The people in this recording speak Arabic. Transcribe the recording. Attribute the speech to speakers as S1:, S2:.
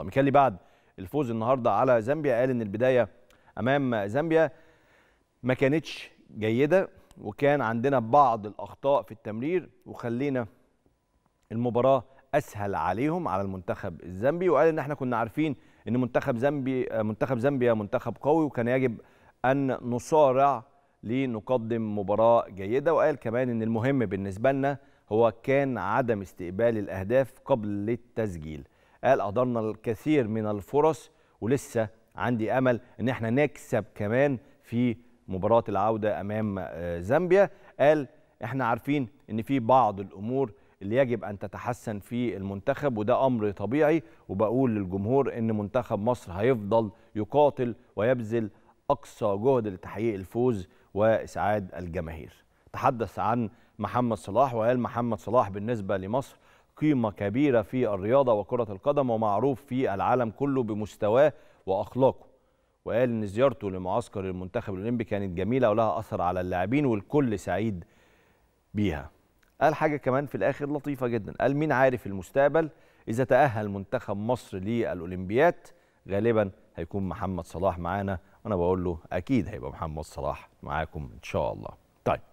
S1: ميكالي بعد الفوز النهارده على زامبيا قال ان البدايه امام زامبيا ما كانتش جيده وكان عندنا بعض الاخطاء في التمرير وخلينا المباراه اسهل عليهم على المنتخب الزامبي وقال ان احنا كنا عارفين ان منتخب زامبي منتخب زامبيا منتخب قوي وكان يجب ان نصارع لنقدم مباراه جيده وقال كمان ان المهم بالنسبه لنا هو كان عدم استقبال الاهداف قبل التسجيل قال أهدرنا الكثير من الفرص ولسه عندي أمل إن احنا نكسب كمان في مباراة العودة أمام آه، زامبيا قال احنا عارفين إن في بعض الأمور اللي يجب أن تتحسن في المنتخب وده أمر طبيعي وبقول للجمهور إن منتخب مصر هيفضل يقاتل ويبذل أقصى جهد لتحقيق الفوز وإسعاد الجماهير تحدث عن محمد صلاح وقال محمد صلاح بالنسبة لمصر قيمة كبيرة في الرياضة وكرة القدم ومعروف في العالم كله بمستواه وأخلاقه وقال إن زيارته لمعسكر المنتخب الأولمبي كانت جميلة ولها أثر على اللاعبين والكل سعيد بيها قال حاجة كمان في الآخر لطيفة جدا قال مين عارف المستقبل إذا تأهل منتخب مصر للأولمبيات غالبا هيكون محمد صلاح معانا وأنا بقول له أكيد هيبقى محمد صلاح معاكم إن شاء الله طيب